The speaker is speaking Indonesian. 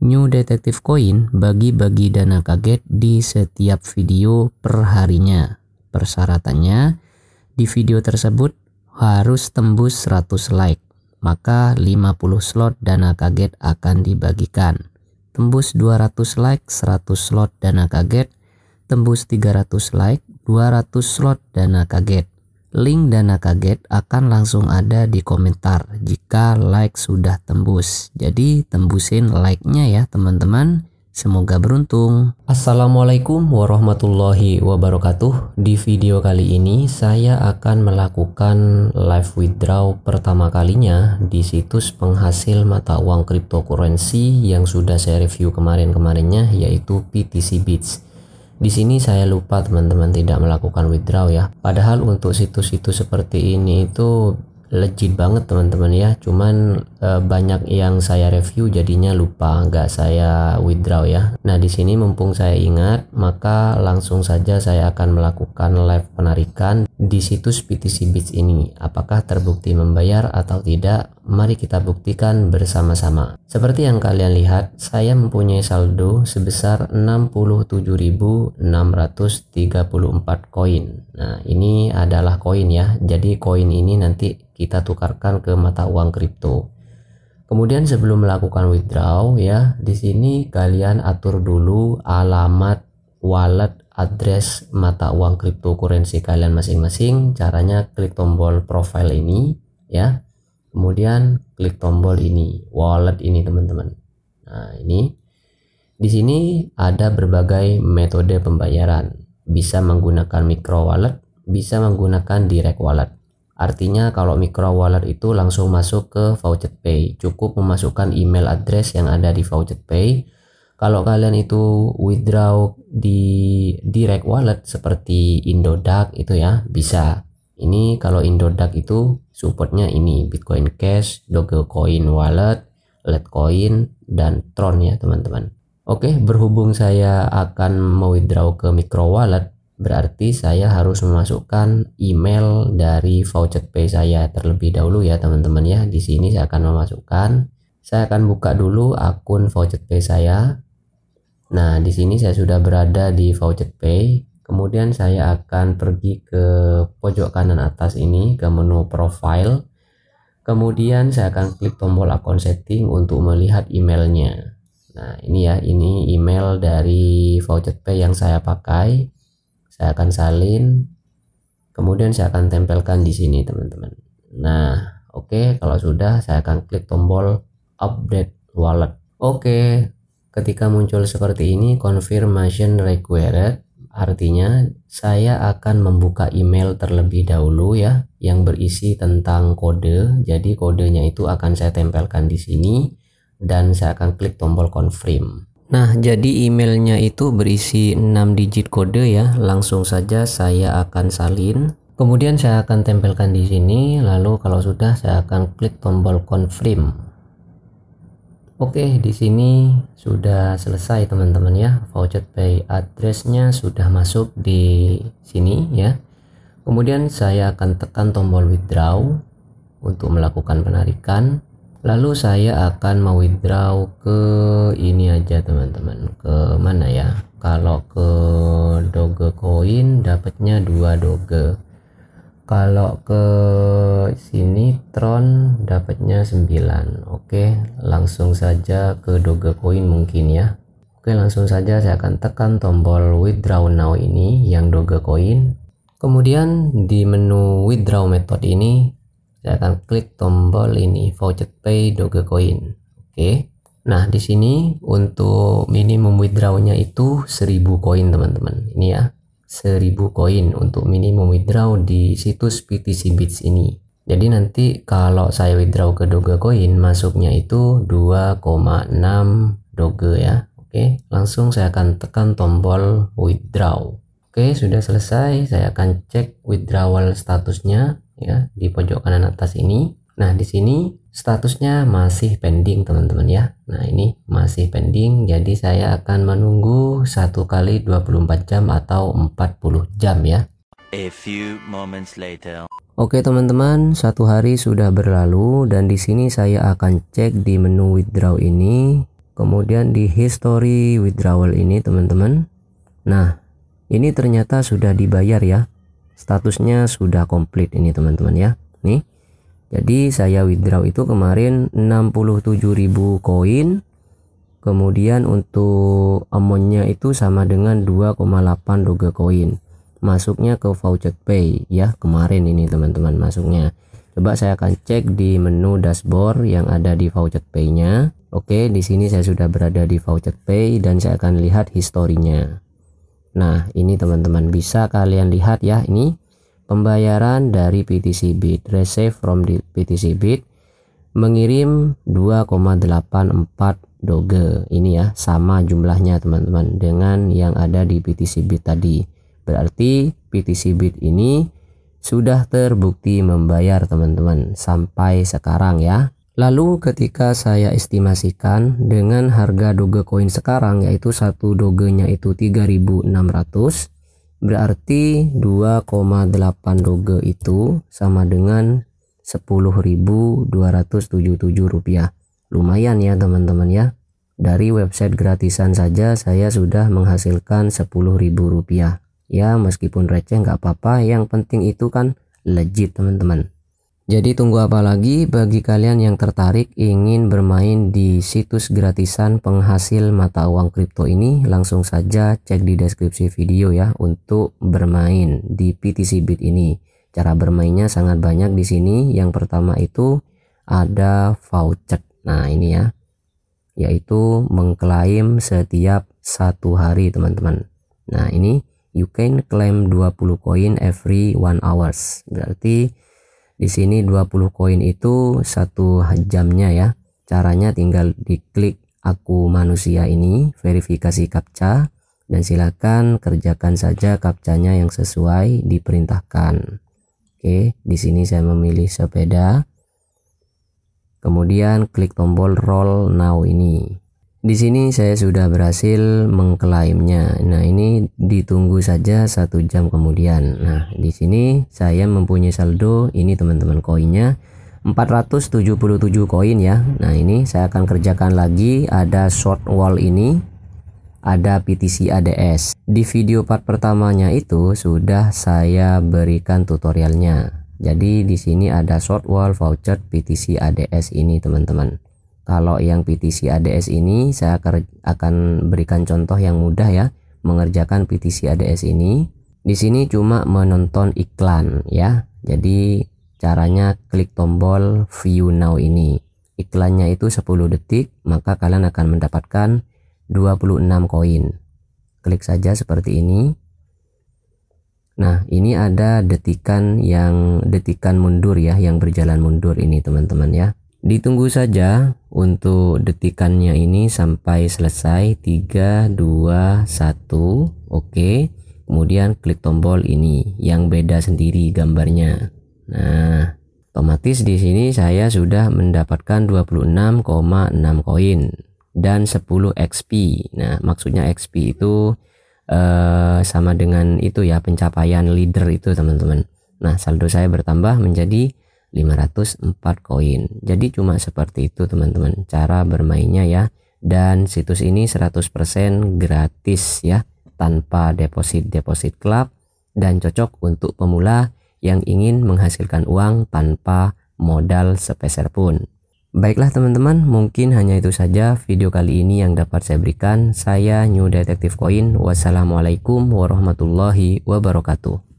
New Detective Coin bagi-bagi dana kaget di setiap video perharinya. Persyaratannya, di video tersebut harus tembus 100 like, maka 50 slot dana kaget akan dibagikan. Tembus 200 like, 100 slot dana kaget. Tembus 300 like, 200 slot dana kaget. Link dana kaget akan langsung ada di komentar jika like sudah tembus. Jadi tembusin like-nya ya teman-teman. Semoga beruntung. Assalamualaikum warahmatullahi wabarakatuh. Di video kali ini saya akan melakukan live withdraw pertama kalinya di situs penghasil mata uang cryptocurrency yang sudah saya review kemarin-kemarinnya yaitu PTC Bits. Di sini saya lupa teman-teman tidak melakukan withdraw ya. Padahal untuk situs-situs seperti ini itu legit banget teman-teman ya. Cuman e, banyak yang saya review jadinya lupa nggak saya withdraw ya. Nah di sini mumpung saya ingat maka langsung saja saya akan melakukan live penarikan di situs PTC Beach ini. Apakah terbukti membayar atau tidak? Mari kita buktikan bersama-sama. Seperti yang kalian lihat, saya mempunyai saldo sebesar 67.634 koin. Nah, ini adalah koin ya. Jadi koin ini nanti kita tukarkan ke mata uang kripto. Kemudian sebelum melakukan withdraw ya, di sini kalian atur dulu alamat wallet address mata uang cryptocurrency kalian masing-masing. Caranya klik tombol profile ini ya kemudian klik tombol ini wallet ini teman-teman nah ini di sini ada berbagai metode pembayaran bisa menggunakan micro wallet bisa menggunakan direct wallet artinya kalau micro wallet itu langsung masuk ke voucher pay cukup memasukkan email address yang ada di voucher pay kalau kalian itu withdraw di direct wallet seperti Indodax itu ya bisa ini kalau Indodax itu supportnya ini Bitcoin Cash, Dogecoin Wallet, Litecoin, dan Tron ya teman-teman. Oke, berhubung saya akan mau withdraw ke micro wallet, berarti saya harus memasukkan email dari voucher pay saya terlebih dahulu ya teman-teman ya. Di sini saya akan memasukkan, saya akan buka dulu akun voucher pay saya. Nah, di sini saya sudah berada di voucher pay kemudian saya akan pergi ke pojok kanan atas ini ke menu profile kemudian saya akan klik tombol akun setting untuk melihat emailnya nah ini ya ini email dari voucher pay yang saya pakai saya akan salin kemudian saya akan tempelkan di sini teman-teman nah oke okay, kalau sudah saya akan klik tombol update wallet oke okay, ketika muncul seperti ini confirmation required Artinya, saya akan membuka email terlebih dahulu ya yang berisi tentang kode. Jadi kodenya itu akan saya tempelkan di sini dan saya akan klik tombol confirm. Nah, jadi emailnya itu berisi 6 digit kode ya. Langsung saja saya akan salin. Kemudian saya akan tempelkan di sini, lalu kalau sudah saya akan klik tombol confirm. Oke, di sini sudah selesai teman-teman ya. Voucher pay address sudah masuk di sini ya. Kemudian saya akan tekan tombol withdraw untuk melakukan penarikan. Lalu saya akan mau withdraw ke ini aja teman-teman. Ke mana ya? Kalau ke Dogecoin dapatnya 2 Doge kalau ke sini Tron dapatnya 9 oke langsung saja ke Dogecoin mungkin ya oke langsung saja saya akan tekan tombol withdraw now ini yang Dogecoin kemudian di menu withdraw method ini saya akan klik tombol ini voucher pay Dogecoin oke nah di sini untuk minimum withdrawnya itu 1000 koin teman-teman ini ya 1000 koin untuk minimum withdraw di situs PTC Bits ini. Jadi nanti kalau saya withdraw ke Dogecoin masuknya itu 2,6 Doge ya. Oke, langsung saya akan tekan tombol withdraw. Oke, sudah selesai. Saya akan cek withdrawal statusnya ya di pojok kanan atas ini. Nah, di sini statusnya masih pending teman-teman ya Nah ini masih pending jadi saya akan menunggu satu kali 24 jam atau 40 jam ya A few moments later. Oke teman-teman, satu hari sudah berlalu dan di sini saya akan cek di menu withdraw ini, kemudian di history withdrawal ini teman-teman. Nah, ini ternyata sudah dibayar ya. Statusnya sudah komplit ini teman-teman ya. Nih, jadi saya withdraw itu kemarin 67.000 koin. Kemudian untuk amonnya itu sama dengan 2,8 koin. Masuknya ke voucher pay ya kemarin ini teman-teman masuknya. Coba saya akan cek di menu dashboard yang ada di voucher pay-nya. Oke, di sini saya sudah berada di voucher pay dan saya akan lihat historinya. Nah, ini teman-teman bisa kalian lihat ya ini pembayaran dari PTC Bit, receive from PTC Bit mengirim 2,84 doge. Ini ya, sama jumlahnya teman-teman dengan yang ada di PTC Bit tadi. Berarti PTC Bit ini sudah terbukti membayar teman-teman sampai sekarang ya. Lalu ketika saya estimasikan dengan harga doge koin sekarang yaitu satu dogenya itu 3600 Berarti 2,8 doge itu sama dengan 10.277 rupiah. Lumayan ya teman-teman ya. Dari website gratisan saja saya sudah menghasilkan 10.000 rupiah. Ya meskipun receh nggak apa-apa yang penting itu kan legit teman-teman. Jadi tunggu apa lagi bagi kalian yang tertarik ingin bermain di situs gratisan penghasil mata uang kripto ini langsung saja cek di deskripsi video ya untuk bermain di PTC Bit ini. Cara bermainnya sangat banyak di sini. Yang pertama itu ada voucher. Nah, ini ya. Yaitu mengklaim setiap satu hari, teman-teman. Nah, ini you can claim 20 koin every one hours. Berarti di sini 20 koin itu satu jamnya ya. Caranya tinggal diklik aku manusia ini, verifikasi captcha dan silakan kerjakan saja captchanya yang sesuai diperintahkan. Oke, di sini saya memilih sepeda. Kemudian klik tombol roll now ini. Di sini saya sudah berhasil mengklaimnya. Nah, ini ditunggu saja satu jam kemudian. Nah, di sini saya mempunyai saldo ini teman-teman koinnya 477 koin ya. Nah, ini saya akan kerjakan lagi ada short wall ini ada PTC ADS. Di video part pertamanya itu sudah saya berikan tutorialnya. Jadi di sini ada short wall voucher PTC ADS ini teman-teman. Kalau yang PTC ADS ini saya akan berikan contoh yang mudah ya mengerjakan PTC ADS ini. Di sini cuma menonton iklan ya. Jadi caranya klik tombol view now ini. Iklannya itu 10 detik, maka kalian akan mendapatkan 26 koin. Klik saja seperti ini. Nah, ini ada detikan yang detikan mundur ya, yang berjalan mundur ini teman-teman ya. Ditunggu saja untuk detikannya ini sampai selesai 3 2 1 oke. Kemudian klik tombol ini yang beda sendiri gambarnya. Nah, otomatis di sini saya sudah mendapatkan 26,6 koin dan 10 XP. Nah, maksudnya XP itu eh, sama dengan itu ya pencapaian leader itu, teman-teman. Nah, saldo saya bertambah menjadi 504 koin jadi cuma seperti itu teman-teman cara bermainnya ya dan situs ini 100% gratis ya tanpa deposit deposit club dan cocok untuk pemula yang ingin menghasilkan uang tanpa modal sepeser pun. Baiklah teman-teman, mungkin hanya itu saja video kali ini yang dapat saya berikan. Saya New Detective Coin. Wassalamualaikum warahmatullahi wabarakatuh.